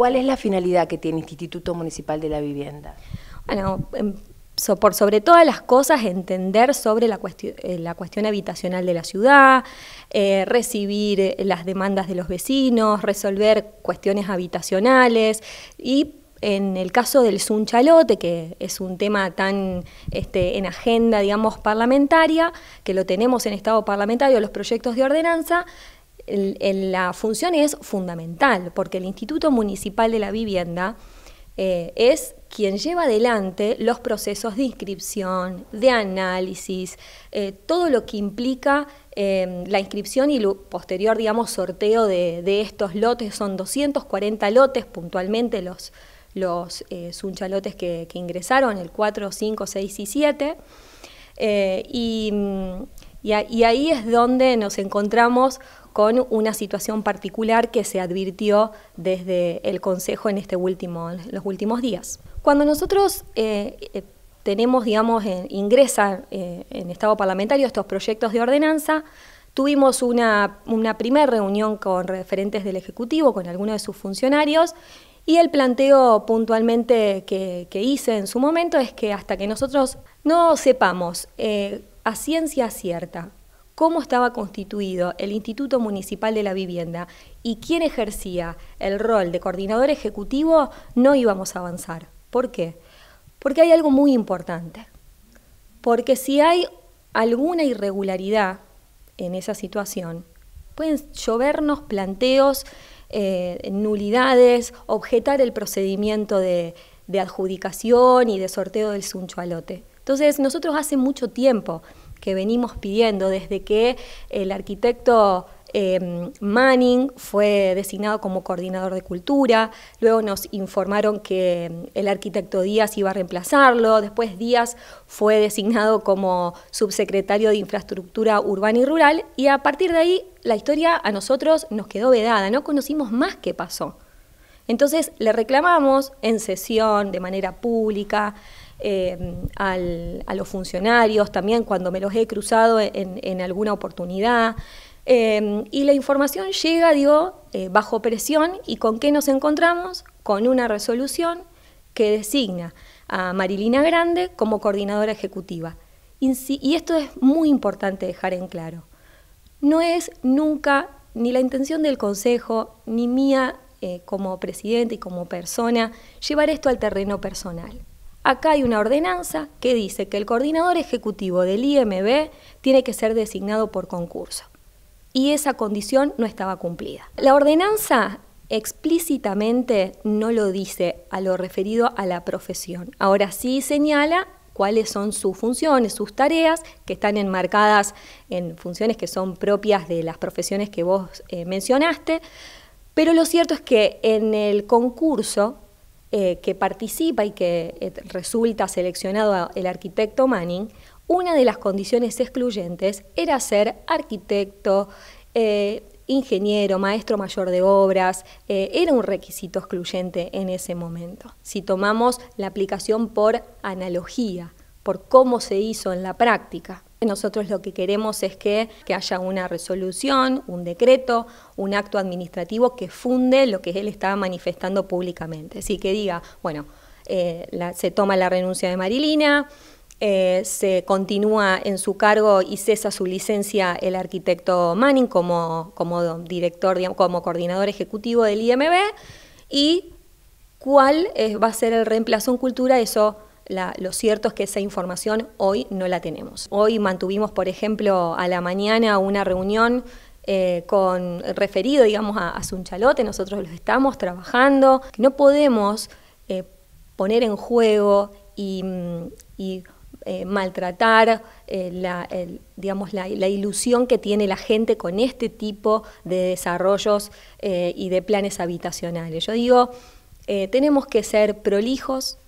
¿Cuál es la finalidad que tiene Instituto Municipal de la Vivienda? Bueno, em, por sobre todas las cosas, entender sobre la, eh, cuestión, habitacional de la ciudad, eh, recibir eh, las demandas de los vecinos, resolver cuestiones habitacionales y en el caso del Sunchalote, que es un tema tan este, en agenda, digamos, parlamentaria, que lo tenemos en estado parlamentario, los proyectos de ordenanza, la función es fundamental, porque el Instituto Municipal de la Vivienda eh, es quien lleva adelante los procesos de inscripción, de análisis, eh, todo lo que implica eh, la inscripción y lo posterior, digamos, sorteo de, estos lotes. Son 240 lotes puntualmente los, los sunchalotes que, ingresaron, el 4, 5, 6 y 7. y ahí es donde nos encontramos con una situación particular que se advirtió desde el Consejo en este último, los últimos días. Cuando nosotros eh, eh, tenemos, digamos, ingresa eh, en estado parlamentario estos proyectos de ordenanza, Tuvimos una, primera reunión con referentes del Ejecutivo, con algunos de sus funcionarios, y el planteo puntualmente que, hice en su momento es que hasta que nosotros no sepamos a ciencia cierta cómo estaba constituido el Instituto Municipal de la Vivienda y quién ejercía el rol de coordinador ejecutivo, no íbamos a avanzar. ¿Por qué? Porque hay algo muy importante. Porque si hay alguna irregularidad en esa situación, pueden llovernos planteos, eh, nulidades, objetar el procedimiento de, adjudicación y de sorteo del suncho Entonces, nosotros hace mucho tiempo que venimos pidiendo desde que el arquitecto em, Manning fue designado como coordinador de cultura, luego nos informaron que em, el arquitecto Díaz iba a reemplazarlo, después Díaz fue designado como subsecretario de Infraestructura Urbana y Rural y a partir de ahí la historia a nosotros nos quedó vedada, no conocimos más qué pasó. Entonces le reclamamos en sesión, de manera pública, Em, a los funcionarios, también cuando me los he cruzado en, alguna oportunidad. Em, y la información llega, digo, eh, bajo presión y con qué nos encontramos? Con una resolución que designa a Marilina Grande como coordinadora ejecutiva. Y, esto es muy importante dejar en claro. No es nunca ni la intención del Consejo, ni mía eh, como presidente y como persona, llevar esto al terreno personal. Acá hay una ordenanza que dice que el coordinador ejecutivo del IMB tiene que ser designado por concurso. Y esa condición no estaba cumplida. La ordenanza explícitamente no lo dice a lo referido a la profesión. Ahora sí señala cuáles son sus funciones, sus tareas, que están enmarcadas en funciones que son propias de las profesiones que vos eh, mencionaste. Pero lo cierto es que en el concurso eh, que participa y que eh, resulta seleccionado el arquitecto Manning, una de las condiciones excluyentes era ser arquitecto, eh, ingeniero, maestro mayor de obras, era un requisito excluyente en ese momento. Si tomamos la aplicación por analogía, por cómo se hizo en la práctica. Nosotros lo que queremos es que, haya una resolución, un decreto, un acto administrativo que funde lo que él estaba manifestando públicamente. Así que diga, bueno, eh, se toma la renuncia de Marilina, eh, se continúa en su cargo y cesa su licencia el arquitecto Manning como, como director, como coordinador ejecutivo del IMB y cuál va a ser el reemplazo en cultura, eso lo cierto es que esa información hoy no la tenemos. Hoy mantuvimos, por ejemplo, a la mañana una reunión eh, con referido, digamos, a, Sunchalote, nosotros lo estamos trabajando, no podemos eh, poner en juego y, mm, eh, maltratar eh, la, digamos, la, ilusión que tiene la gente con este tipo de desarrollos y de planes habitacionales. Yo digo, tenemos que ser prolijos,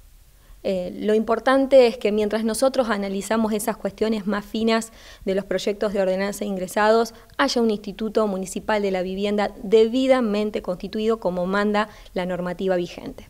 eh, lo importante es que mientras nosotros analizamos esas cuestiones más finas de los proyectos de ordenanza ingresados, haya un Instituto Municipal de la Vivienda debidamente constituido como manda la normativa vigente.